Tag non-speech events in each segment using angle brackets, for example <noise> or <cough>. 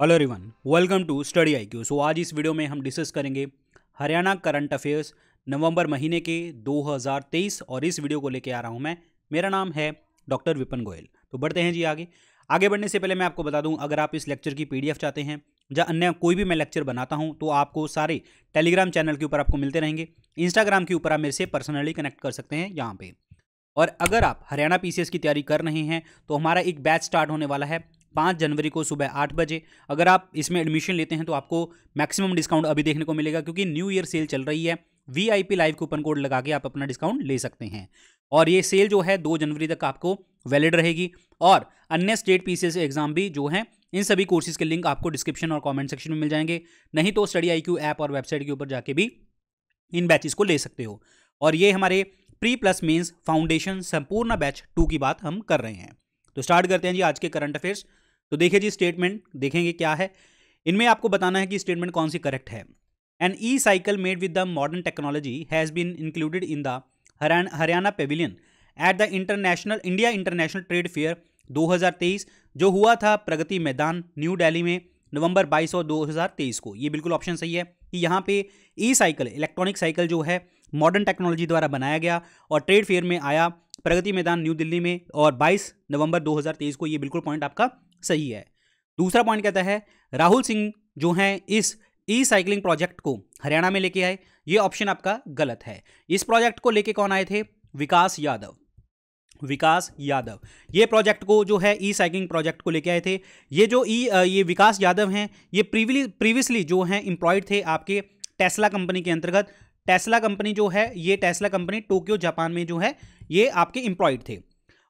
hello everyone welcome to study I so आज इस video में हम डिस्कस करेंगे हरियाणा करंट अफेयर्स नवंबर महीने के 2023 और इस वीडियो को लेके आ रहा हूं मैं मेरा नाम है डॉक्टर विपन गोयल तो बढ़ते हैं जी आगे आगे बढ़ने से पहले मैं आपको बता दूं अगर आप इस लेक्चर की पी चाहते हैं या अन्य कोई भी मैं लेक्चर बनाता हूँ तो आपको सारे टेलीग्राम चैनल के ऊपर आपको मिलते रहेंगे इंस्टाग्राम के ऊपर आप मेरे से पर्सनली कनेक्ट कर सकते हैं यहाँ पर और अगर आप हरियाणा पीसीएस की तैयारी कर रहे हैं तो हमारा एक बैच स्टार्ट होने वाला है पाँच जनवरी को सुबह आठ बजे अगर आप इसमें एडमिशन लेते हैं तो आपको मैक्सिमम डिस्काउंट अभी देखने को मिलेगा क्योंकि न्यू ईयर सेल चल रही है V I P live coupon code लगा के आप अपना डिस्काउंट ले सकते हैं और ये सेल जो है दो जनवरी तक आपको वैलिड रहेगी और अन्य स्टेट पी सी एग्जाम भी जो हैं इन सभी कोर्सेज के लिंक आपको डिस्क्रिप्शन और कमेंट सेक्शन में मिल जाएंगे नहीं तो स्टडी आई क्यू ऐप और वेबसाइट के ऊपर जाके भी इन बैचेस को ले सकते हो और ये हमारे प्री प्लस मीन्स फाउंडेशन संपूर्ण बैच टू की बात हम कर रहे हैं तो स्टार्ट करते हैं जी आज के करंट अफेयर्स तो देखिए जी स्टेटमेंट देखेंगे क्या है इनमें आपको बताना है कि स्टेटमेंट कौन सी करेक्ट है an e cycle made with the modern technology has been included in the Haryana pavilion at the international India international trade fair 2023 जो हुआ था प्रगति मैदान न्यू दिल्ली में नवंबर 22 और 2023 को ये बिल्कुल ऑप्शन सही है कि यहाँ पे ई साइकिल इलेक्ट्रॉनिक साइकिल जो है मॉडर्न टेक्नोलॉजी द्वारा बनाया गया और ट्रेड फेयर में आया प्रगति मैदान न्यू दिल्ली में और 22 नवंबर 2023 को ये बिल्कुल पॉइंट आपका सही है दूसरा पॉइंट कहता है राहुल सिंह जो हैं इस ई साइकिलिंग प्रोजेक्ट को हरियाणा में लेके आए ये ऑप्शन आपका गलत है इस प्रोजेक्ट को लेके कौन आए थे विकास यादव विकास यादव ये प्रोजेक्ट को जो है ई साइकिलिंग प्रोजेक्ट को लेके आए थे ये जो ई e, ये विकास यादव हैं ये प्रीवियसली जो हैं इंप्लॉयड थे आपके टेस्ला कंपनी के अंतर्गत टेस्ला कंपनी जो है ये टेस्ला कंपनी टोक्यो जापान में जो है ये आपके इंप्लॉयड थे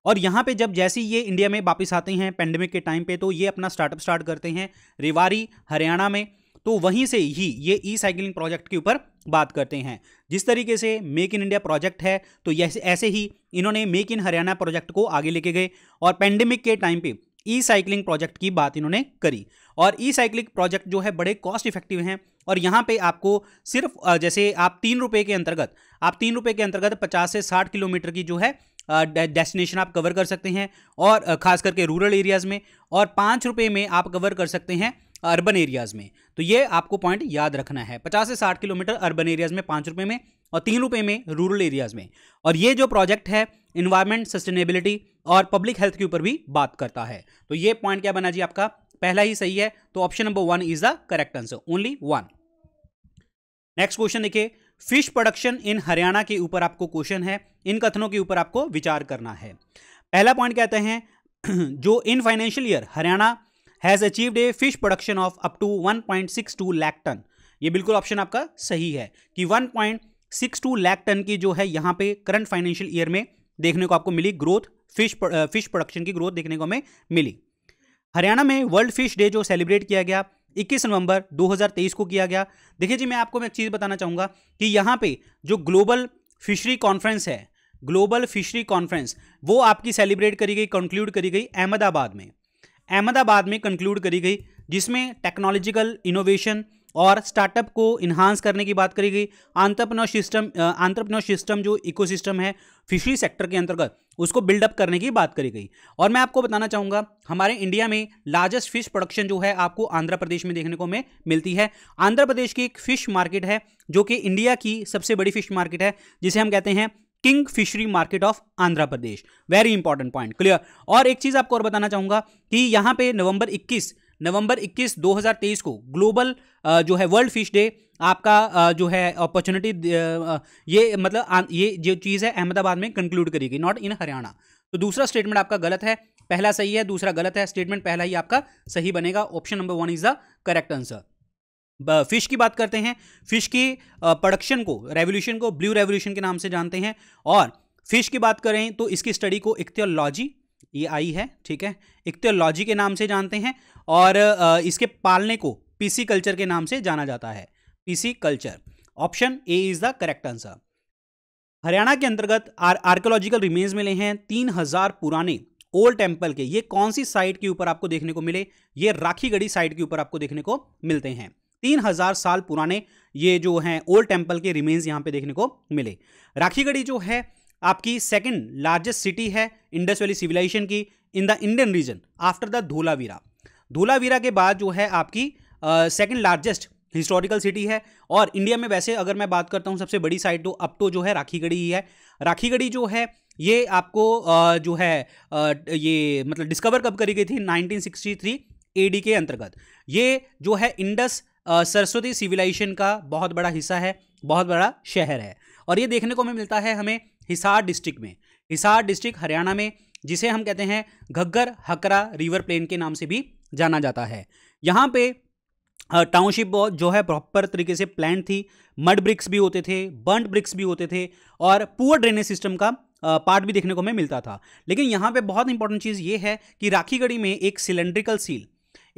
और यहाँ पे जब जैसे ये इंडिया में वापस आते हैं पेंडेमिक के टाइम पे तो ये अपना स्टार्टअप स्टार्ट करते हैं रिवारी हरियाणा में तो वहीं से ही ये ई साइकिलिंग प्रोजेक्ट के ऊपर बात करते हैं जिस तरीके से मेक इन इंडिया प्रोजेक्ट है तो ऐसे ही इन्होंने मेक इन हरियाणा प्रोजेक्ट को आगे लेके गए और पेंडेमिक के टाइम पर ई साइकिलिंग प्रोजेक्ट की बात इन्होंने करी और ई साइकिलिंग प्रोजेक्ट जो है बड़े कॉस्ट इफेक्टिव हैं और यहाँ पे आपको सिर्फ जैसे आप तीन रुपये के अंतर्गत आप तीन रुपये के अंतर्गत पचास से साठ किलोमीटर की जो है डेस्टिनेशन आप कवर कर सकते हैं और ख़ास करके रूरल एरियाज़ में और पाँच रुपये में आप कवर कर सकते हैं अर्बन एरियाज़ में तो ये आपको पॉइंट याद रखना है पचास से साठ किलोमीटर अर्बन एरियाज़ में पाँच रुपये में और तीन रुपये में रूरल एरियाज़ में और ये जो प्रोजेक्ट है इन्वायरमेंट सस्टेनेबिलिटी और पब्लिक हेल्थ के ऊपर भी बात करता है तो ये पॉइंट क्या बना जी आपका पहला ही सही है तो option number one is the correct answer only one next question देखिए फिश प्रोडक्शन इन हरियाणा के ऊपर आपको क्वेश्चन है इन कथनों के ऊपर आपको विचार करना है पहला पॉइंट कहते हैं <clears throat> जो in financial year Haryana has achieved a fish production of up to 1.62 lakh ton ये बिल्कुल ऑप्शन आपका सही है कि 1.62 लैक टन की जो है यहाँ पे करंट फाइनेंशियल ईयर में देखने को आपको मिली ग्रोथ फिश फिश प्रोडक्शन की ग्रोथ देखने को हमें मिली हरियाणा में वर्ल्ड फिश डे जो सेलिब्रेट किया गया इक्कीस नवंबर दो को किया गया देखिए जी मैं आपको मैं एक चीज़ बताना चाहूँगा कि यहाँ पर जो ग्लोबल फिशरी कॉन्फ्रेंस है ग्लोबल फिशरी कॉन्फ्रेंस वो आपकी सेलिब्रेट करी गई कंक्लूड करी गई अहमदाबाद में अहमदाबाद में कंक्लूड करी गई जिसमें टेक्नोलॉजिकल इनोवेशन और स्टार्टअप को इन्हांस करने की बात करी गई आंतरप्रनोर सिस्टम आंतरप्रनोर सिस्टम जो इकोसिस्टम है फिशरी सेक्टर के अंतर्गत उसको बिल्डअप करने की बात करी गई और मैं आपको बताना चाहूँगा हमारे इंडिया में लार्जेस्ट फिश प्रोडक्शन जो है आपको आंध्र प्रदेश में देखने को में मिलती है आंध्र प्रदेश की एक फिश मार्केट है जो कि इंडिया की सबसे बड़ी फिश मार्केट है जिसे हम कहते हैं king fishery market of Andhra Pradesh very important point clear और एक चीज़ आपको और बताना चाहूँगा कि यहाँ पे नवंबर इक्कीस नवंबर 21 2023 को ग्लोबल जो है वर्ल्ड फिश डे आपका जो है अपॉर्चुनिटी ये मतलब ये जो चीज़ है अहमदाबाद में कंक्लूड करी गई नॉट इन हरियाणा तो दूसरा स्टेटमेंट आपका गलत है पहला सही है दूसरा गलत है स्टेटमेंट पहला ही आपका सही बनेगा option number one is the correct answer fish की बात करते हैं फिश की प्रोडक्शन को रेवोल्यूशन को ब्लू रेवोल्यूशन के नाम से जानते हैं और फिश की बात करें तो इसकी स्टडी को इक्थियोलॉजी ये आई है ठीक है इक्तियोलॉजी के नाम से जानते हैं और इसके पालने को पीसी कल्चर के नाम से जाना जाता है pisciculture option A is the correct answer Haryana के अंतर्गत आर्कोलॉजिकल रिमेन्स मिले हैं तीन हजार पुराने ओल्ड टेम्पल के ये कौन सी साइट के ऊपर आपको देखने को मिले ये राखीगढ़ी साइट के ऊपर आपको देखने को मिलते हैं तीन हजार साल पुराने ये जो हैं ओल्ड टेम्पल के रिमेन्स यहाँ पे देखने को मिले राखीगढ़ी जो है आपकी सेकेंड लार्जेस्ट सिटी है इंडस वैली सिविलाइजेशन की in the Indian region after the Dholavira Dholavira के बाद जो है आपकी सेकेंड लार्जेस्ट हिस्टोरिकल सिटी है और इंडिया में वैसे अगर मैं बात करता हूँ सबसे बड़ी साइट तो अब तो जो है राखीगढ़ी ही है राखीगढ़ी जो है ये आपको जो है ये मतलब डिस्कवर कब करी गई थी 1963 एडी के अंतर्गत ये जो है इंडस सरस्वती सिविलाइजेशन का बहुत बड़ा हिस्सा है बहुत बड़ा शहर है और ये देखने को हमें मिलता है हमें हिसार डिस्ट्रिक्ट में हिसार डिस्ट्रिक्ट हरियाणा में जिसे हम कहते हैं घग्गर हकरा रिवर प्लेन के नाम से भी जाना जाता है यहाँ पे टाउनशिप जो है प्रॉपर तरीके से प्लान थी मड ब्रिक्स भी होते थे बर्न ब्रिक्स भी होते थे और पुअर ड्रेनेज सिस्टम का पार्ट भी देखने को हमें मिलता था लेकिन यहाँ पे बहुत इंपॉर्टेंट चीज़ ये है कि राखीगढ़ी में एक सिलेंड्रिकल सील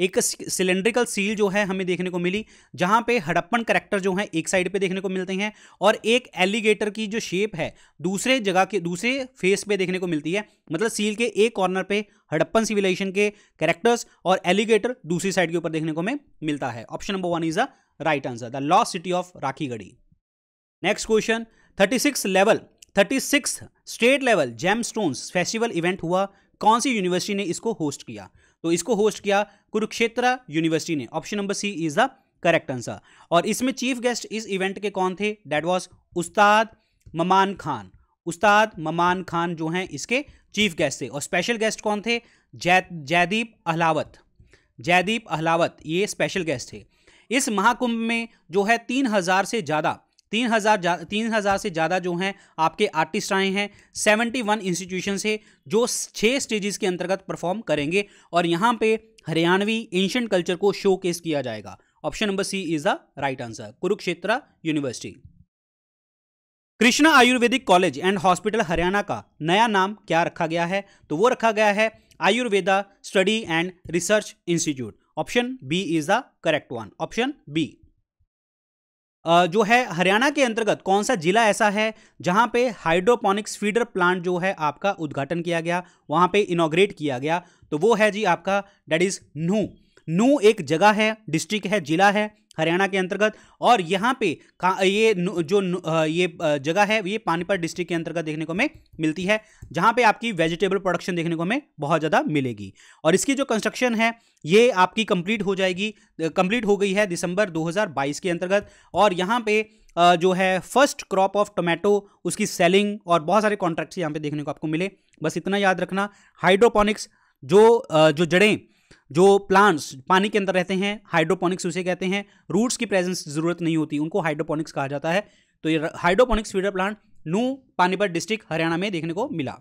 एक सिलेंड्रिकल सील जो है हमें देखने को मिली जहां पे हड़प्पन करेक्टर जो है एक साइड पे देखने को मिलते हैं और एक एलिगेटर की जो शेप है दूसरे जगह के दूसरे फेस पे देखने को मिलती है मतलब सील के एक कॉर्नर पे हड़प्पन सिविलाइजेशन के कैरेक्टर्स और एलिगेटर दूसरी साइड के ऊपर देखने को हमें मिलता है option number one is the right answer the law city of Rakhigarhi next question thirty six level thirty six state level gem festival event हुआ कौन सी यूनिवर्सिटी ने इसको होस्ट किया तो इसको होस्ट किया कुरुक्षेत्र यूनिवर्सिटी ने option number C is the correct answer और इसमें चीफ गेस्ट इस इवेंट के कौन थे दैट वॉज उस्ताद ममान खान उस्ताद ममान खान जो हैं इसके चीफ गेस्ट थे और स्पेशल गेस्ट कौन थे जय जयदीप अहलावत जयदीप अहलावत ये स्पेशल गेस्ट थे इस महाकुंभ में जो है तीन हज़ार से ज़्यादा तीन हज़ार जा, तीन हज़ार से ज़्यादा जो हैं आपके आर्टिस्ट आए हैं सेवेंटी वन इंस्टीट्यूशन से जो छः स्टेजेस के अंतर्गत परफॉर्म करेंगे और यहाँ पे हरियाणवी एंशंट कल्चर को शोकेस किया जाएगा option number C is the right answer Kurukshetra university Krishna ayurvedic college and hospital Haryana का नया नाम क्या रखा गया है तो वो रखा गया है Ayurveda study and research institute option B is the correct one option B जो है हरियाणा के अंतर्गत कौन सा जिला ऐसा है जहां पे हाइड्रोपोनिक्स फीडर प्लांट जो है आपका उद्घाटन किया गया वहां पे इनोग्रेट किया गया तो वो है जी आपका डेट इज़ नू नू एक जगह है डिस्ट्रिक्ट है जिला है हरियाणा के अंतर्गत और यहाँ पे ये जो ये जगह है ये पानीपत डिस्ट्रिक्ट के अंतर्गत देखने को हमें मिलती है जहाँ पे आपकी वेजिटेबल प्रोडक्शन देखने को हमें बहुत ज़्यादा मिलेगी और इसकी जो कंस्ट्रक्शन है ये आपकी कंप्लीट हो जाएगी कंप्लीट हो गई है दिसंबर 2022 के अंतर्गत और यहाँ पे जो है फर्स्ट क्रॉप ऑफ टोमेटो उसकी सेलिंग और बहुत सारे कॉन्ट्रैक्ट्स यहाँ पे देखने को आपको मिले बस इतना याद रखना हाइड्रोपोनिक्स जो जो जड़ें जो प्लांट्स पानी के अंदर रहते हैं हाइड्रोपोनिक्स उसे कहते हैं रूट्स की प्रेजेंस जरूरत नहीं होती उनको हाइड्रोपोनिक्स कहा जाता है तो ये हाइड्रोपोनिक्स फीडर प्लांट नू पानीपत डिस्ट्रिक्ट हरियाणा में देखने को मिला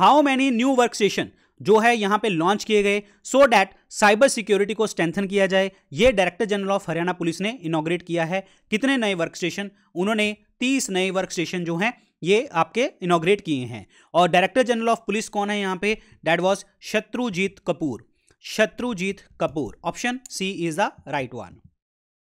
how many new work station जो है यहाँ पे लॉन्च किए गए सो डैट साइबर सिक्योरिटी को स्ट्रेंथन किया जाए ये director general of Haryana police ने इनोग्रेट किया है कितने नए वर्क स्टेशन उन्होंने तीस नए वर्क स्टेशन जो हैं ये आपके इनोग्रेट किए हैं और डायरेक्टर जनरल ऑफ पुलिस कौन है यहाँ पे that was Shatrujeet Kapoor Shatrujeet Kapoor option C is the right one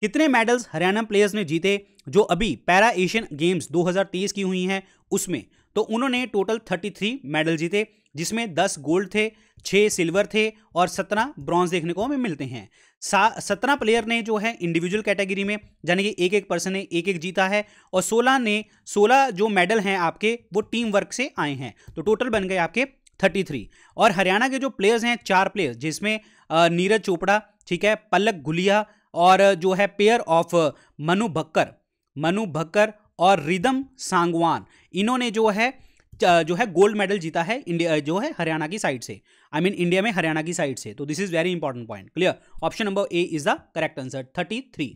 कितने मेडल्स हरियाणा प्लेयर्स ने जीते जो अभी पैरा एशियन गेम्स 2023 की हुई हैं उसमें तो उन्होंने टोटल 33 मेडल जीते जिसमें 10 गोल्ड थे 6 सिल्वर थे और 17 ब्रॉन्ज देखने को हमें मिलते हैं सत्रह प्लेयर ने जो है इंडिविजुअल कैटेगरी में यानी कि एक एक पर्सन ने एक एक जीता है और 16 ने 16 जो मेडल हैं आपके वो टीम वर्क से आए हैं तो टोटल बन गए आपके 33 और हरियाणा के जो प्लेयर्स हैं चार प्लेयर्स जिसमें नीरज चोपड़ा ठीक है पलक गुलिया और जो है पेयर ऑफ मनु भक्कर मनु भक्कर और रिदम सांगवान इन्होंने जो है जो है गोल्ड मेडल जीता है इंडिया जो है हरियाणा की साइड से I I mean mean, India में हरियाणा की साइड से तो this is very important point clear option number A is the correct answer thirty three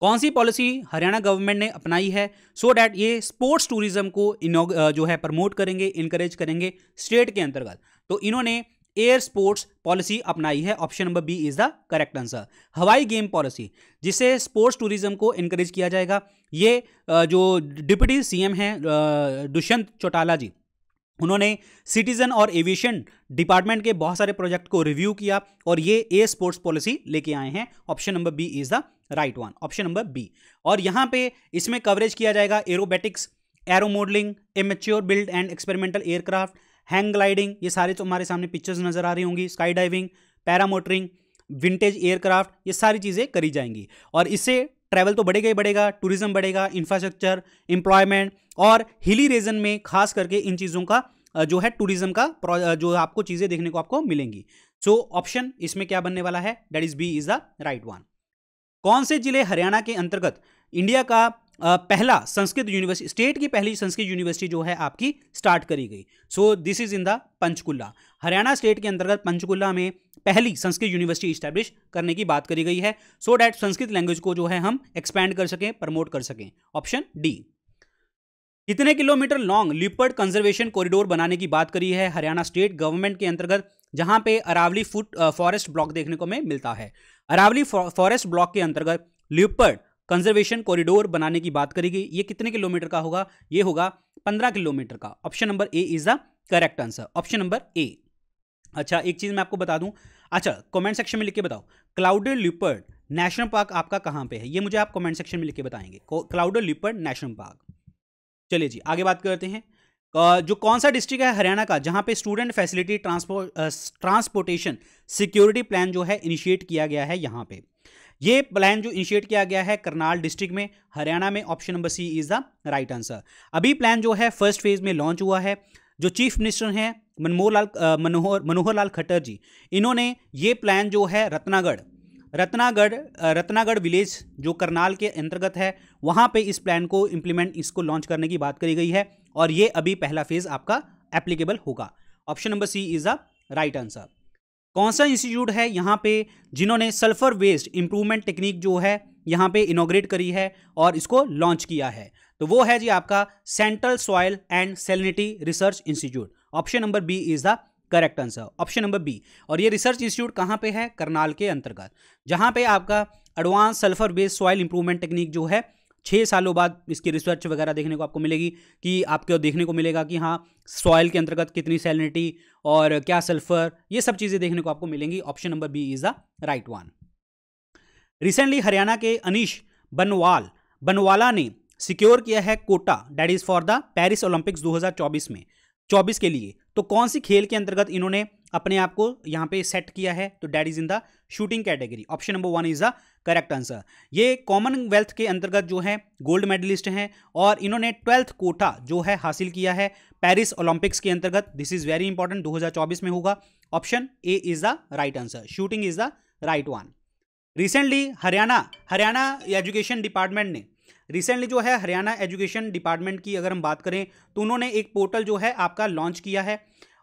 कौन सी पॉलिसी हरियाणा गवर्नमेंट ने अपनाई है सो so डैट ये स्पोर्ट्स टूरिज्म को जो है प्रमोट करेंगे इनकरेज करेंगे स्टेट के अंतर्गत तो इन्होंने एयर स्पोर्ट्स पॉलिसी अपनाई है option number B is the correct answer हवाई गेम पॉलिसी जिसे स्पोर्ट्स टूरिज्म को इनकरेज किया जाएगा ये जो डिप्टी सीएम हैं दुष्यंत चौटाला जी उन्होंने सिटीजन और एविएशन डिपार्टमेंट के बहुत सारे प्रोजेक्ट को रिव्यू किया और ये ए स्पोर्ट्स पॉलिसी लेके आए हैं option number B is the right one option number B और यहाँ पे इसमें कवरेज किया जाएगा aerobatics aero modelling amateur build and experimental aircraft hang gliding ये सारे तो हमारे सामने पिक्चर्स नज़र आ रही होंगी sky diving paramotoring vintage aircraft ये सारी चीज़ें करी जाएंगी और इससे ट्रैवल तो बढ़ेगा ही बढ़ेगा टूरिज्म बढ़ेगा इंफ्रास्ट्रक्चर एम्प्लॉयमेंट और हिली रीजन में खास करके इन चीज़ों का जो है टूरिज्म का जो आपको चीज़ें देखने को आपको मिलेंगी सो so, ऑप्शन इसमें क्या बनने वाला है that is B is the right one कौन से जिले हरियाणा के अंतर्गत इंडिया का पहला संस्कृत यूनिवर्सिटी स्टेट की पहली संस्कृत यूनिवर्सिटी जो है आपकी स्टार्ट करी गई so this is in the Panchkula Haryana state के अंतर्गत पंचकुला में पहली संस्कृत यूनिवर्सिटी स्टैब्लिश करने की बात करी गई है सो डैट संस्कृत लैंग्वेज को जो है हम एक्सपैंड कर सकें प्रमोट कर सकें ऑप्शन डी कितने kilometre long leopard conservation corridor बनाने की बात करी है हरियाणा स्टेट गवर्नमेंट के अंतर्गत जहां पे अरावली फुट फॉरेस्ट ब्लॉक देखने को मैं मिलता है अरावली फॉरेस्ट ब्लॉक के अंतर्गत लिपर्ड कंजर्वेशन कॉरिडोर बनाने की बात करेगी ये कितने किलोमीटर का होगा ये होगा पंद्रह किलोमीटर का option number A is the correct answer option number A अच्छा एक चीज़ मैं आपको बता दूं अच्छा कमेंट सेक्शन में लिख के बताओ क्लाउडेड लिपर्ड नेशनल पार्क आपका कहाँ पे है ये मुझे आप कमेंट सेक्शन में लिख के बताएंगे क्लाउडेड लिपर्ड नेशनल पार्क चलिए जी आगे बात करते हैं जो कौन सा डिस्ट्रिक्ट है हरियाणा का जहाँ पे student facility transport transportation security plan जो है इनिशिएट किया गया है यहाँ पे ये प्लान जो इनिशिएट किया गया है करनाल डिस्ट्रिक्ट में हरियाणा में option number C is the right answer अभी प्लान जो है फर्स्ट फेज में लॉन्च हुआ है जो चीफ मिनिस्टर हैं मनमोहर लाल मनोहर मनोहर लाल खट्टर जी इन्होंने ये प्लान जो है रत्नागढ़ रत्नागढ़ रत्नागढ़ विलेज जो करनाल के अंतर्गत है वहाँ पे इस प्लान को इम्प्लीमेंट इसको लॉन्च करने की बात करी गई है और ये अभी पहला फेज़ आपका एप्लीकेबल होगा option number C is the right answer कौन सा इंस्टीट्यूट है यहाँ पे जिन्होंने सल्फर वेस्ट इंप्रूवमेंट टेक्निक जो है यहाँ पे इनोग्रेट करी है और इसको लॉन्च किया है तो वो है जी आपका central soil and salinity research institute option number B is the correct answer option number B और ये रिसर्च इंस्टीट्यूट कहाँ पे है करनाल के अंतर्गत जहाँ पे आपका advance sulphur based soil improvement technique जो है छः सालों बाद इसकी रिसर्च वगैरह देखने को आपको मिलेगी कि आपको देखने को मिलेगा कि हाँ सॉयल के अंतर्गत कितनी सैलिनिटी और क्या सल्फर ये सब चीज़ें देखने को आपको मिलेंगी option number B is the right one recently Haryana के अनिश बनवाल बनवाला ने सिक्योर किया है quota that is for the Paris Olympics 2024 में 24 के लिए तो कौन सी खेल के अंतर्गत इन्होंने अपने आप को यहाँ पे सेट किया है तो that is in the shooting category option number one is the correct answer ये कॉमनवेल्थ के अंतर्गत जो है गोल्ड मेडलिस्ट हैं और इन्होंने ट्वेल्थ कोटा जो है हासिल किया है पेरिस ओलंपिक्स के अंतर्गत दिस इज वेरी इंपॉर्टेंट 2024 में होगा option A is the right answer shooting is the right one recently Haryana Haryana education department ने रिसेंटली जो है हरियाणा एजुकेशन डिपार्टमेंट की अगर हम बात करें तो उन्होंने एक पोर्टल जो है आपका लॉन्च किया है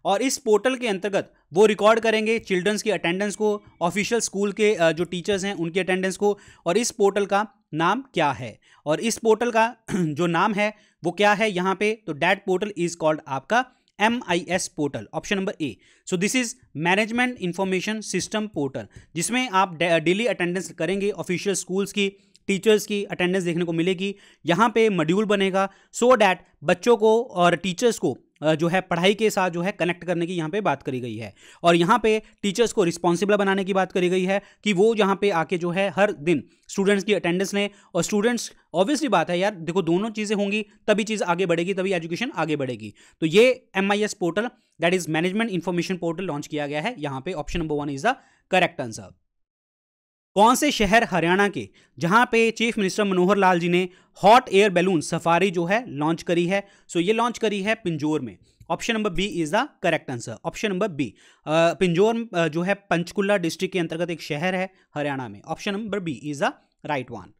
और इस पोर्टल के अंतर्गत वो रिकॉर्ड करेंगे चिल्ड्रंस की अटेंडेंस को ऑफिशियल स्कूल के जो टीचर्स हैं उनकी अटेंडेंस को और इस पोर्टल का नाम क्या है और इस पोर्टल का <clears throat> जो नाम है वो क्या है यहाँ पे तो डैट पोर्टल इज़ कॉल्ड आपका M I S portal option number A so this is management information system portal जिसमें आप डेली अटेंडेंस करेंगे ऑफिशियल स्कूल्स की टीचर्स की अटेंडेंस देखने को मिलेगी यहाँ पे मॉड्यूल बनेगा सो so डैट बच्चों को और टीचर्स को जो है पढ़ाई के साथ जो है कनेक्ट करने की यहाँ पे बात करी गई है और यहाँ पे टीचर्स को रिस्पॉन्सिबल बनाने की बात करी गई है कि वो यहाँ पे आके जो है हर दिन स्टूडेंट्स की अटेंडेंस लें और स्टूडेंट्स ऑब्वियसली बात है यार देखो दोनों चीज़ें होंगी तभी चीज़ आगे बढ़ेगी तभी एजुकेशन आगे बढ़ेगी तो ये M portal that is management information portal launch किया गया है यहाँ पे option number one is the correct answer कौन से शहर हरियाणा के जहां पे चीफ मिनिस्टर मनोहर लाल जी ने हॉट एयर बैलून सफारी जो है लॉन्च करी है सो ये लॉन्च करी है पिंजोर में option number B is the correct answer option number B Pinjore जो है पंचकुला डिस्ट्रिक्ट के अंतर्गत एक शहर है हरियाणा में option number B is the right one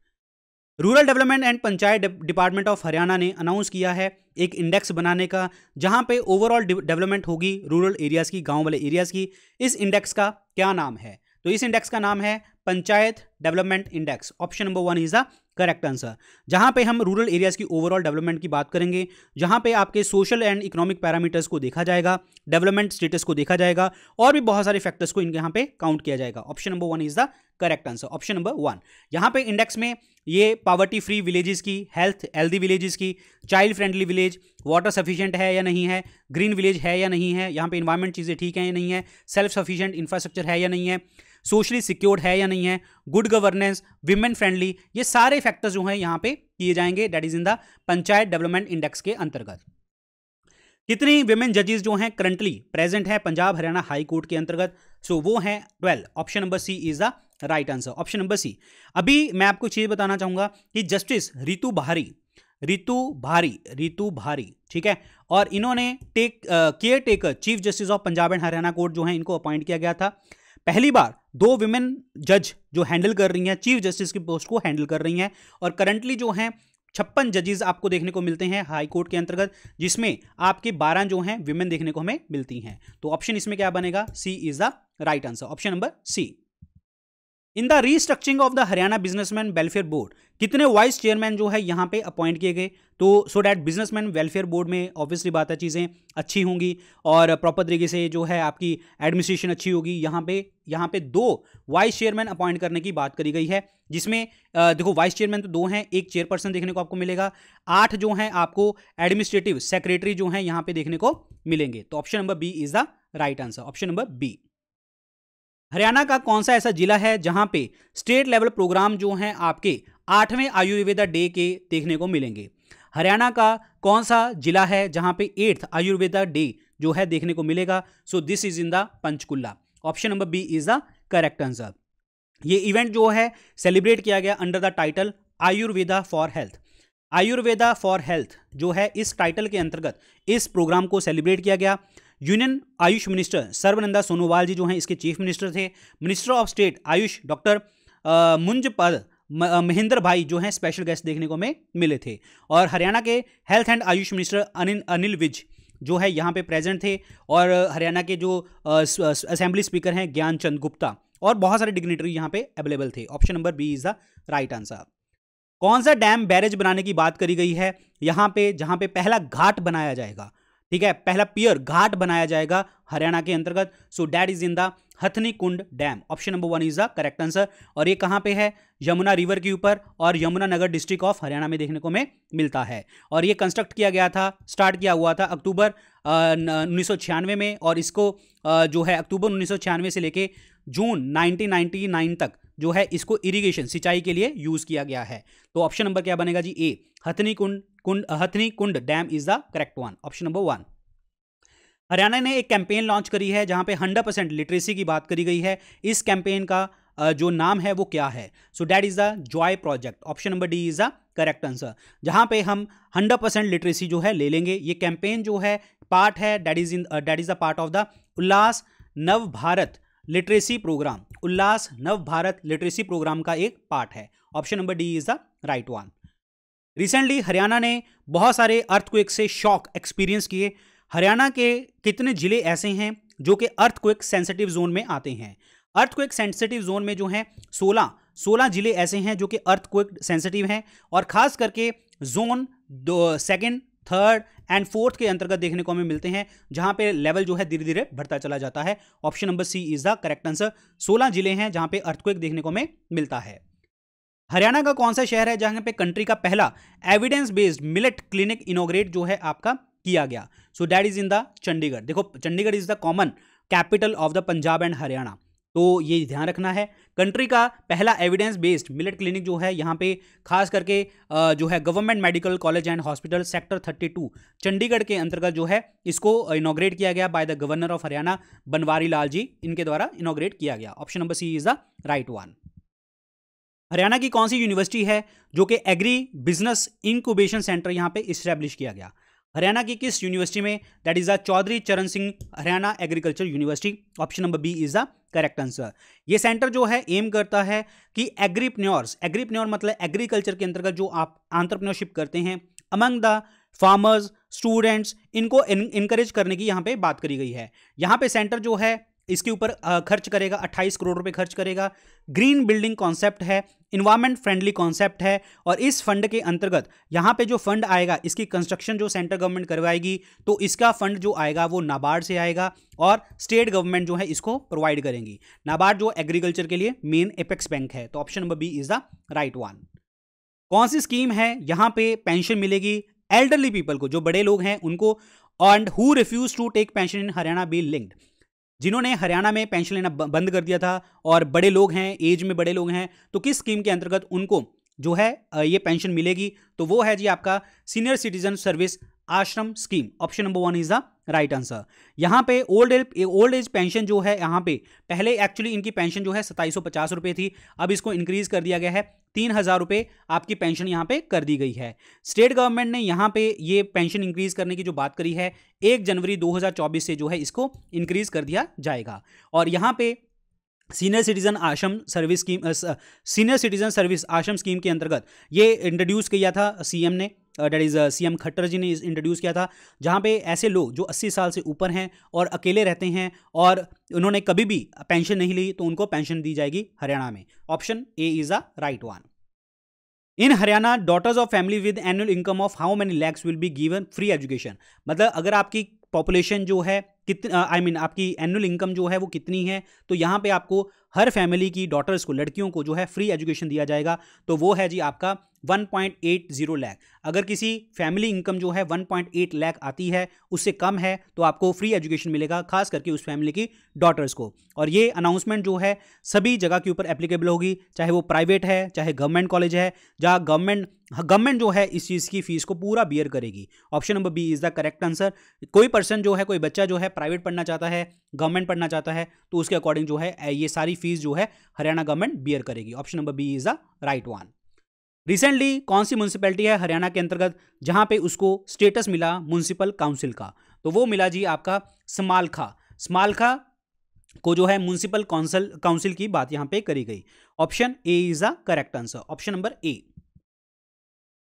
rural development and panchayat department of Haryana ने अनाउंस किया है एक इंडेक्स बनाने का जहां पे ओवरऑल डेवलपमेंट होगी रूरल एरियाज़ की गांव वाले एरियाज़ की इस इंडेक्स का क्या नाम है तो इस इंडेक्स का नाम है panchayat development index option number one is the correct answer जहाँ पे हम रूरल एरियाज़ की ओवरऑल डेवलपमेंट की बात करेंगे जहाँ पे आपके सोशल एंड इकोनॉमिक पैरामीटर्स को देखा जाएगा डेवलपमेंट स्टेटस को देखा जाएगा और भी बहुत सारे फैक्टर्स को इनके यहाँ पे काउंट किया जाएगा option number one is the correct answer option number one यहाँ पे इंडेक्स में ये पावर्टी फ्री विलेजेस की हेल्थ हेल्दी विलेजेस की child friendly village water sufficient है या नहीं है ग्रीन विलेज है या नहीं है यहाँ पे इन्वायरमेंट चीज़ें ठीक है या नहीं है सेल्फ सफिशिएंट इंफ्रास्ट्रक्चर है या नहीं है सोशली सिक्योर्ड है या नहीं है गुड गवर्नेंस विमेन फ्रेंडली ये सारे फैक्टर्स जो हैं यहाँ पे किए जाएंगे that is in the panchayat development index के अंतर्गत कितनी विमेन जजेस जो हैं करंटली प्रेजेंट है पंजाब हरियाणा हाई कोर्ट के अंतर्गत सो so, वो है twelve option number C is the right answer option number C अभी मैं आपको चीज़ बताना चाहूंगा कि जस्टिस रितु भारी रितु भारी रितु भारी ठीक है और इन्होंने take care taker chief justice of Punjab and Haryana court जो है इनको अपॉइंट किया गया था पहली बार दो विमेन जज जो हैंडल कर रही हैं चीफ जस्टिस की पोस्ट को हैंडल कर रही हैं और करंटली जो हैं छप्पन जजेस आपको देखने को मिलते हैं हाई कोर्ट के अंतर्गत जिसमें आपके बारह जो हैं विमेन देखने को हमें मिलती हैं तो ऑप्शन इसमें क्या बनेगा C is the right answer option number C in the restructuring of the Haryana businessman welfare board कितने वाइस चेयरमैन जो है यहाँ पे अपॉइंट किए गए तो so that businessman welfare board में ऑब्वियसली बात है चीज़ें अच्छी होंगी और प्रॉपर तरीके से जो है आपकी एडमिनिस्ट्रेशन अच्छी होगी यहाँ पे यहाँ पे दो वाइस चेयरमैन अपॉइंट करने की बात करी गई है जिसमें देखो वाइस चेयरमैन तो दो हैं एक चेयरपर्सन देखने को आपको मिलेगा आठ जो हैं आपको एडमिनिस्ट्रेटिव सेक्रेटरी जो हैं यहाँ पे देखने को मिलेंगे तो option number B is the right answer option number B Haryana का कौन सा ऐसा जिला है जहां पे स्टेट लेवल प्रोग्राम जो हैं आपके आठवें आयुर्वेदा डे के देखने को मिलेंगे हरियाणा का कौन सा जिला है जहां पे एट्थ आयुर्वेदा डे जो है देखने को मिलेगा so this is in the Panchkula option number B is the correct answer ये इवेंट जो है सेलिब्रेट किया गया under the title Ayurveda for health Ayurveda for health जो है इस टाइटल के अंतर्गत इस प्रोग्राम को सेलिब्रेट किया गया यूनियन आयुष मिनिस्टर सर्वनंदा सोनोवाल जी जो हैं इसके चीफ मिनिस्टर थे minister of state AYUSH doctor Munjpara Mahendra bhai जो हैं स्पेशल गेस्ट देखने को हमें मिले थे और हरियाणा के health and AYUSH minister Anil Anil Vij जो है यहाँ पे प्रेजेंट थे और हरियाणा के जो असेंबली स्पीकर हैं ज्ञान चंद गुप्ता और बहुत सारे डिग्नेटरी यहाँ पे अवेलेबल थे option number B is the right answer कौन सा डैम बैरेज बनाने की बात करी गई है यहाँ पे जहाँ पे पहला घाट बनाया जाएगा ठीक है पहला पियर घाट बनाया जाएगा हरियाणा के अंतर्गत so that is in the Hathni Kund dam option number one is the correct answer और ये कहाँ पे है यमुना रिवर के ऊपर और यमुना नगर डिस्ट्रिक्ट ऑफ हरियाणा में देखने को में मिलता है और ये कंस्ट्रक्ट किया गया था स्टार्ट किया हुआ था अक्टूबर उन्नीस में और इसको आ, जो है अक्टूबर उन्नीस से लेके जून नाइनटीन तक जो है इसको इरीगेशन सिंचाई के लिए यूज़ किया गया है तो ऑप्शन नंबर क्या बनेगा जी A Hathni Kund Kund Hathni Kund dam is the correct one option number one Haryana ने एक कैंपेन लॉन्च करी है जहां पे 100 परसेंट लिटरेसी की बात करी गई है इस कैंपेन का जो नाम है वो क्या है so that is the joy project option number D is the correct answer जहाँ पे हम 100 परसेंट लिटरेसी जो है ले लेंगे ये कैंपेन जो है पार्ट है that is in that is the part of the Ullas Nav Bharat literacy programme Ullas Nav Bharat literacy programme का एक पार्ट है option number D is the right one recently Haryana ने बहुत सारे अर्थक्वेक से शॉक एक्सपीरियंस किए हरियाणा के कितने ज़िले ऐसे हैं जो कि अर्थक्वेक सेंसिटिव जोन में आते हैं अर्थक्वेक सेंसिटिव जोन में जो हैं सोलह सोलह ज़िले ऐसे हैं जो कि अर्थक्वेक सेंसिटिव हैं और ख़ास करके जोन दो सेकेंड थर्ड एंड फोर्थ के अंतर्गत देखने को हमें मिलते हैं जहां पे लेवल जो है धीरे धीरे बढ़ता चला जाता है option number C is the correct answer सोलह जिले हैं जहां पे अर्थक्वेक देखने को हमें मिलता है हरियाणा का कौन सा शहर है जहां पे कंट्री का पहला evidence based millet clinic inaugurate जो है आपका किया गया so that is in the Chandigarh देखो Chandigarh is the common capital of the Punjab and Haryana तो ये ध्यान रखना है कंट्री का पहला एविडेंस बेस्ड मिलेट क्लिनिक जो है यहाँ पे खास करके जो है government medical college and hospital sector 32 Chandigarh के अंतर्गत जो है इसको इनोग्रेट किया गया by the governor of Haryana Banwari Lal ji इनके द्वारा इनोग्रेट किया गया option number C is the right one Haryana की कौन सी यूनिवर्सिटी है जो कि एग्री बिजनेस इंक्यूबेशन सेंटर यहाँ पे इस्टेब्लिश किया गया हरियाणा की किस यूनिवर्सिटी में that is the Chaudhary Charan Singh Haryana agriculture university option number B is the correct answer ये सेंटर जो है एम करता है कि एग्रीपन्योर्स एग्रीपन्योर मतलब एग्रीकल्चर के अंतर्गत जो आप आंट्रप्रनोरशिप करते हैं अमंग द फार्मर्स स्टूडेंट्स इनको इनकरेज करने की यहाँ पे बात करी गई है यहाँ पे सेंटर जो है इसके ऊपर खर्च करेगा 28 करोड़ रुपए खर्च करेगा ग्रीन बिल्डिंग कॉन्सेप्ट है इन्वायरमेंट फ्रेंडली कॉन्सेप्ट है और इस फंड के अंतर्गत यहाँ पे जो फंड आएगा इसकी कंस्ट्रक्शन जो सेंट्रल गवर्नमेंट करवाएगी तो इसका फंड जो आएगा वो नाबार्ड से आएगा और स्टेट गवर्नमेंट जो है इसको प्रोवाइड करेंगी नाबार्ड जो एग्रीकल्चर के लिए मेन एपेक्स बैंक है तो option number B is the right one कौन सी स्कीम है यहाँ पे पेंशन मिलेगी एल्डरली पीपल को जो बड़े लोग हैं उनको and who refuse to take pension in Haryana be linked जिन्होंने हरियाणा में पेंशन लेना बंद कर दिया था और बड़े लोग हैं एज में बड़े लोग हैं तो किस स्कीम के अंतर्गत उनको जो है ये पेंशन मिलेगी तो वो है जी आपका senior citizen service ashram scheme option number one is the right answer यहाँ पे old age old age pension जो है यहाँ पे पहले एक्चुअली इनकी पेंशन जो है पचास सौ थी अब इसको इंक्रीज कर दिया गया है तीन हज़ार रुपये आपकी पेंशन यहाँ पे कर दी गई है स्टेट गवर्नमेंट ने यहाँ पे ये पेंशन इंक्रीज़ करने की जो बात करी है एक जनवरी 2024 से जो है इसको इंक्रीज़ कर दिया जाएगा और यहाँ पे senior citizen ashram service scheme senior citizen service ashram scheme के अंतर्गत ये इंट्रोड्यूस किया था सीएम ने that is C M Khattar ji ने इंट्रोड्यूस किया था जहाँ पे ऐसे लोग जो 80 साल से ऊपर हैं और अकेले रहते हैं और उन्होंने कभी भी पेंशन नहीं ली तो उनको पेंशन दी जाएगी हरियाणा में option A is a right one in Haryana daughters of family with annual income of how many lakhs will be given free education मतलब अगर आपकी पॉपुलेशन जो है कितनी आई मीन आपकी एनुअल इनकम जो है वो कितनी है तो यहाँ पे आपको हर फैमिली की डॉटर्स को लड़कियों को जो है फ्री एजुकेशन दिया जाएगा तो वो है जी आपका 1.80 लैख अगर किसी फैमिली इनकम जो है 1.8 लैख आती है उससे कम है तो आपको फ्री एजुकेशन मिलेगा खास करके उस फैमिली की डॉटर्स को और ये अनाउंसमेंट जो है सभी जगह के ऊपर एप्लीकेबल होगी चाहे वो प्राइवेट है चाहे गवर्नमेंट कॉलेज है जहाँ गवर्नमेंट गवर्नमेंट हाँ, जो है इस चीज़ की फीस को पूरा बियर करेगी option number B is the correct answer कोई पर्सन जो है कोई बच्चा जो है प्राइवेट पढ़ना चाहता है गवर्नमेंट पढ़ना चाहता है तो उसके अकॉर्डिंग जो है ये सारी फीस जो है हरियाणा गवर्नमेंट बियर करेगी option number B is the right one recently कौन सी म्यूनसिपैलिटी है हरियाणा के अंतर्गत जहाँ पे उसको स्टेटस मिला म्यूनसिपल काउंसिल का तो वो मिला जी आपका समालखा समालखा को जो है म्यूनसिपल काउंसिल काउंसिल की बात यहाँ पे करी गई option A is the correct answer option number A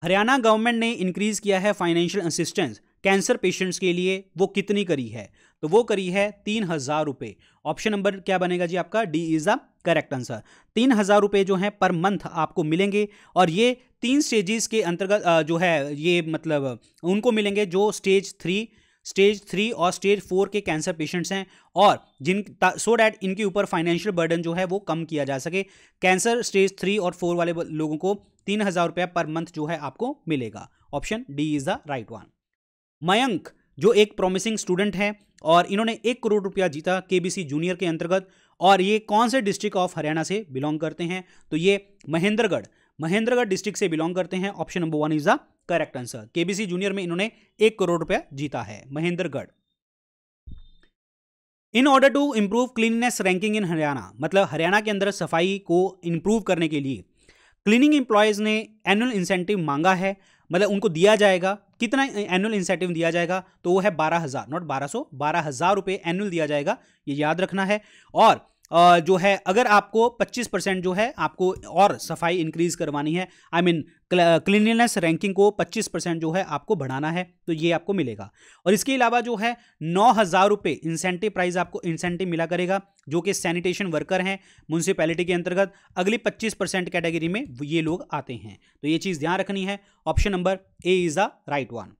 Haryana government ने इंक्रीज किया है फाइनेंशियल असिस्टेंस कैंसर पेशेंट्स के लिए वो कितनी करी है तो वो करी है तीन हज़ार रुपये ऑप्शन नंबर क्या बनेगा जी आपका D is the correct answer तीन हज़ार रुपये जो है पर मंथ आपको मिलेंगे और ये तीन स्टेजेस के अंतर्गत जो है ये मतलब उनको मिलेंगे जो स्टेज थ्री स्टेज थ्री और स्टेज फोर के कैंसर पेशेंट्स हैं और जिन सो डैट इनके ऊपर फाइनेंशियल बर्डन जो है वो कम किया जा सके कैंसर स्टेज थ्री और फोर वाले लोगों को तीन हज़ार रुपया पर मंथ जो है आपको मिलेगा option D is the right one Mayank जो एक प्रॉमिसिंग स्टूडेंट है और इन्होंने एक करोड़ रुपया जीता के जूनियर के अंतर्गत और ये कौन से डिस्ट्रिक्ट ऑफ हरियाणा से बिलोंग करते हैं तो ये महेंद्रगढ़ महेंद्रगढ़ डिस्ट्रिक्ट से बिलोंग करते हैं option number one is the correct answer KBC junior में इन्होंने एक करोड़ रुपया जीता है Mahendragarh in order to improve cleanness ranking in Haryana मतलब हरियाणा के अंदर सफाई को इंप्रूव करने के लिए क्लीनिंग एम्प्लॉयज़ ने एनुअल इंसेंटिव मांगा है मतलब उनको दिया जाएगा कितना एनुअल इंसेंटिव दिया जाएगा तो वो है बारह हज़ार नॉट बारह सौ बारह हज़ार रुपये एनुअल दिया जाएगा ये याद रखना है और जो है अगर आपको 25 परसेंट जो है आपको और सफाई इंक्रीज करवानी है आई मीन क्लिनिनेस रैंकिंग को 25 परसेंट जो है आपको बढ़ाना है तो ये आपको मिलेगा और इसके अलावा जो है नौ हज़ार रुपये इंसेंटिव प्राइज आपको इंसेंटिव मिला करेगा जो कि सैनिटेशन वर्कर हैं म्यूनसिपैलिटी के अंतर्गत अगली 25 परसेंट कैटेगरी में ये लोग आते हैं तो ये चीज़ ध्यान रखनी है option number A is the right one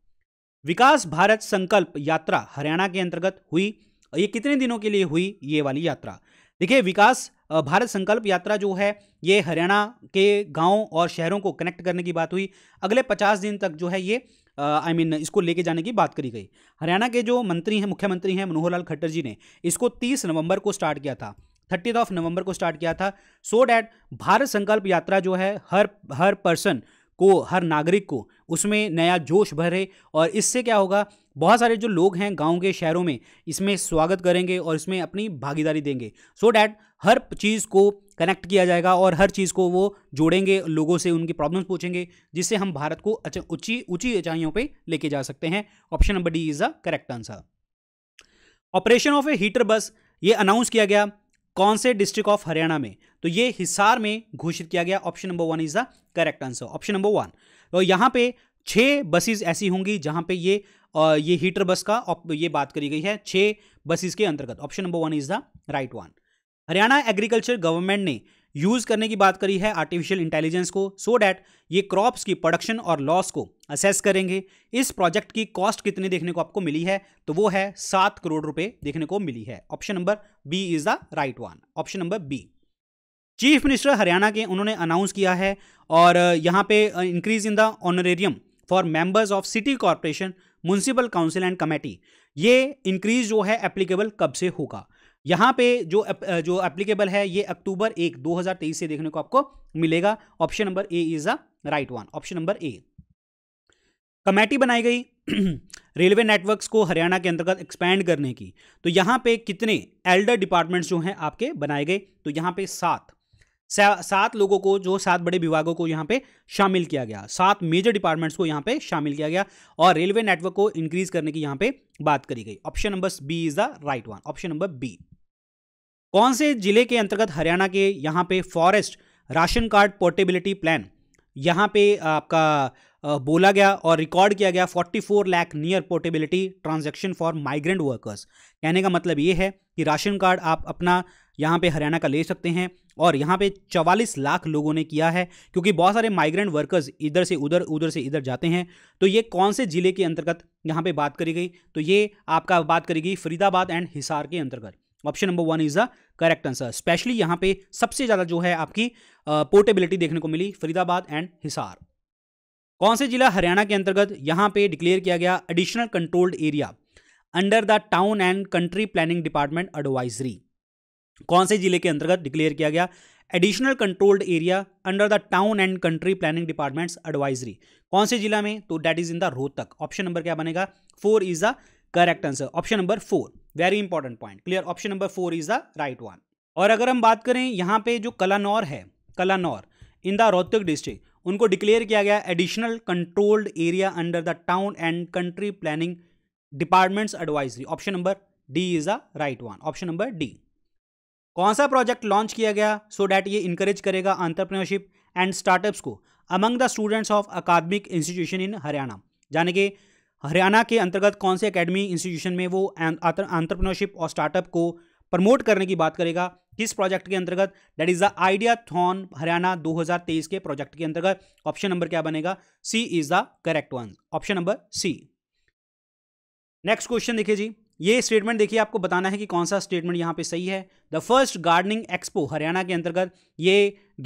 Vikas Bharat Sankalp Yatra Haryana के अंतर्गत हुई और ये कितने दिनों के लिए हुई ये वाली यात्रा देखिए विकास भारत संकल्प यात्रा जो है ये हरियाणा के गाँव और शहरों को कनेक्ट करने की बात हुई अगले पचास दिन तक जो है ये आई मीन I mean, इसको लेके जाने की बात करी गई हरियाणा के जो मंत्री हैं मुख्यमंत्री हैं मनोहर लाल खट्टर जी ने इसको 30 नवंबर को स्टार्ट किया था थर्टीथ ऑफ नवंबर को स्टार्ट किया था सो so डैट भारत संकल्प यात्रा जो है हर हर पर्सन को हर नागरिक को उसमें नया जोश भरे और इससे क्या होगा बहुत सारे जो लोग हैं गांव के शहरों में इसमें स्वागत करेंगे और इसमें अपनी भागीदारी देंगे सो so डैट हर चीज़ को कनेक्ट किया जाएगा और हर चीज़ को वो जोड़ेंगे लोगों से उनकी प्रॉब्लम्स पूछेंगे जिससे हम भारत को ऊंची ऊंची ऊंचाइयों पे लेके जा सकते हैं option number D is the correct answer operation of a heater bus ये अनाउंस किया गया कौन से डिस्ट्रिक्ट ऑफ हरियाणा में तो ये हिसार में घोषित किया गया option number one is the correct answer option number one तो यहाँ पे छह बसेस ऐसी होंगी जहां पे ये आ, ये हीटर बस का ये बात करी गई है छह बसेस के अंतर्गत option number one is the right one Haryana agriculture government ने यूज़ करने की बात करी है आर्टिफिशियल इंटेलिजेंस को सो डैट ये क्रॉप्स की प्रोडक्शन और लॉस को असेस करेंगे इस प्रोजेक्ट की कॉस्ट कितनी देखने को आपको मिली है तो वो है सात करोड़ रुपए देखने को मिली है option number B is the right one option number B chief minister Haryana के उन्होंने अनाउंस किया है और यहाँ पे increase in the honorarium for members of city corporation municipal council and committee ये इंक्रीज जो है एप्लीकेबल कब से होगा यहां पे जो जो एप्लीकेबल है ये अक्टूबर एक 2023 से देखने को आपको मिलेगा option number A is a right one option number A committee बनाई गई <clears throat> रेलवे नेटवर्क्स को हरियाणा के अंतर्गत एक्सपैंड करने की तो यहां पे कितने एल्डर डिपार्टमेंट्स जो हैं आपके बनाए गए तो यहां पे सात सात लोगों को जो सात बड़े विभागों को यहां पे शामिल किया गया सात मेजर डिपार्टमेंट्स को यहां पे शामिल किया गया और रेलवे नेटवर्क को इंक्रीज करने की यहां पे बात करी गई option number B is the right one option number B कौन से जिले के अंतर्गत हरियाणा के यहाँ पे forest ration card portability plan यहाँ पे आपका बोला गया और रिकॉर्ड किया गया 44 lakh near portability transaction for migrant workers कहने का मतलब ये है कि राशन कार्ड आप अपना यहाँ पे हरियाणा का ले सकते हैं और यहाँ पे 44 लाख लोगों ने किया है क्योंकि बहुत सारे माइग्रेंट वर्कर्स इधर से उधर उधर से इधर जाते हैं तो ये कौन से ज़िले के अंतर्गत यहाँ पर बात करी गई तो ये आपका बात करी गई फरीदाबाद एंड हिसार के अंतर्गत option number one is the correct answer specially यहां पे सबसे ज़्यादा जो है आपकी पोर्टेबिलिटी देखने को मिली फरीदाबाद एंड हिसार कौन से जिला हरियाणा के अंतर्गत यहां पे डिक्लेयर किया गया additional controlled area under the town and country planning department advisory कौन से जिले के अंतर्गत डिक्लेयर किया गया additional controlled area under the town and country planning departments advisory कौन से जिला में तो that is in the Rohtak option number क्या बनेगा four is the correct answer option number four very important point clear option number four is the right one और अगर हम बात करें यहाँ पे जो कलानौर है Kalanaur in the Rohtak district उनको डिक्लेयर किया गया additional controlled area under the town and country planning departments advisory option number D is the right one option number D कौन सा प्रोजेक्ट लॉन्च किया गया सो so डैट ये इंकरेज करेगा entrepreneurship and startups को among the students of academic institution in Haryana यानी कि हरियाणा के अंतर्गत कौन से अकेडमी इंस्टीट्यूशन में वो आंट्रप्रनोरशिप और स्टार्टअप को प्रमोट करने की बात करेगा किस प्रोजेक्ट के अंतर्गत that is the ideathon Haryana 2023 के प्रोजेक्ट के अंतर्गत ऑप्शन नंबर क्या बनेगा C is the correct one option number C next question देखिए जी ये स्टेटमेंट देखिए आपको बताना है कि कौन सा स्टेटमेंट यहाँ पे सही है the first gardening expo Haryana के अंतर्गत ये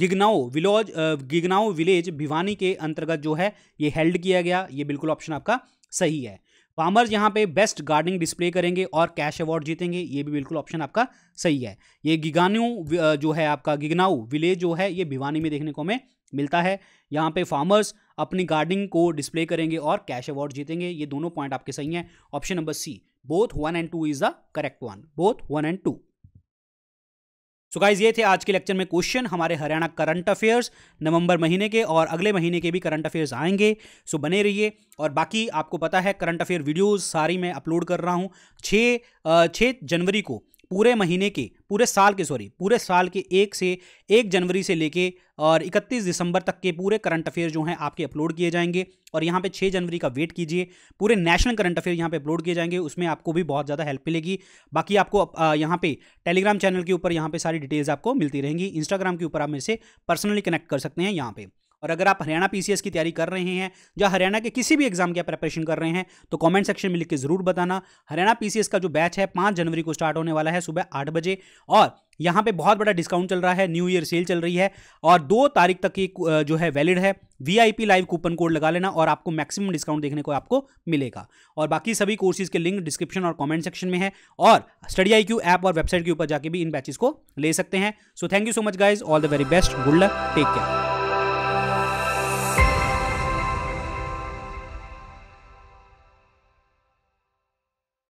गिगनाओ विलोज गिगनाओ विलेज भिवानी के अंतर्गत जो है ये हेल्ड किया गया ये बिल्कुल ऑप्शन आपका सही है फार्मर्स यहाँ पे बेस्ट गार्डनिंग डिस्प्ले करेंगे और कैश अवार्ड जीतेंगे ये भी बिल्कुल ऑप्शन आपका सही है ये गिगानू जो है आपका गिगनाऊ विलेज जो है ये भिवानी में देखने को हमें मिलता है यहाँ पे फार्मर्स अपनी गार्डनिंग को डिस्प्ले करेंगे और कैश अवार्ड जीतेंगे ये दोनों पॉइंट आपके सही हैं option number C both one and two is the correct one both one and two so guys ये थे आज के लेक्चर में क्वेश्चन हमारे हरियाणा करंट अफेयर्स नवंबर महीने के और अगले महीने के भी करंट अफेयर्स आएंगे सो बने रहिए और बाकी आपको पता है करंट अफेयर वीडियोस सारी मैं अपलोड कर रहा हूँ छः छः जनवरी को पूरे महीने के पूरे साल के सॉरी पूरे साल के एक से एक जनवरी से लेके और 31 दिसंबर तक के पूरे करंट अफेयर जो हैं आपके अपलोड किए जाएंगे और यहाँ पे 6 जनवरी का वेट कीजिए पूरे नेशनल करंट अफेयर यहाँ पे अपलोड किए जाएंगे उसमें आपको भी बहुत ज़्यादा हेल्प मिलेगी बाकी आपको यहाँ पे टेलीग्राम चैनल के ऊपर यहाँ पे सारी डिटेल्स आपको मिलती रहेंगी इंस्टाग्राम के ऊपर आप मेरे से पर्सनली कनेक्ट कर सकते हैं यहाँ पर और अगर आप हरियाणा पीसीएस की तैयारी कर रहे हैं या हरियाणा के किसी भी एग्जाम की प्रिपरेशन कर रहे हैं तो कमेंट सेक्शन में लिख के जरूर बताना हरियाणा पीसीएस का जो बैच है पाँच जनवरी को स्टार्ट होने वाला है सुबह आठ बजे और यहाँ पे बहुत बड़ा डिस्काउंट चल रहा है न्यू ईयर सेल चल रही है और दो तारीख तक की जो है वैलिड है वी लाइव कूपन कोड लगा लेना और आपको मैक्सिमम डिस्काउंट देखने को आपको मिलेगा और बाकी सभी कोर्सेज के लिंक डिस्क्रिप्शन और कमेंट सेक्शन में है और स्टडी आई क्यू ऐप और वेबसाइट के ऊपर जाके भी इन बैचेस को ले सकते हैं so thank you so much guys all the very best good luck take care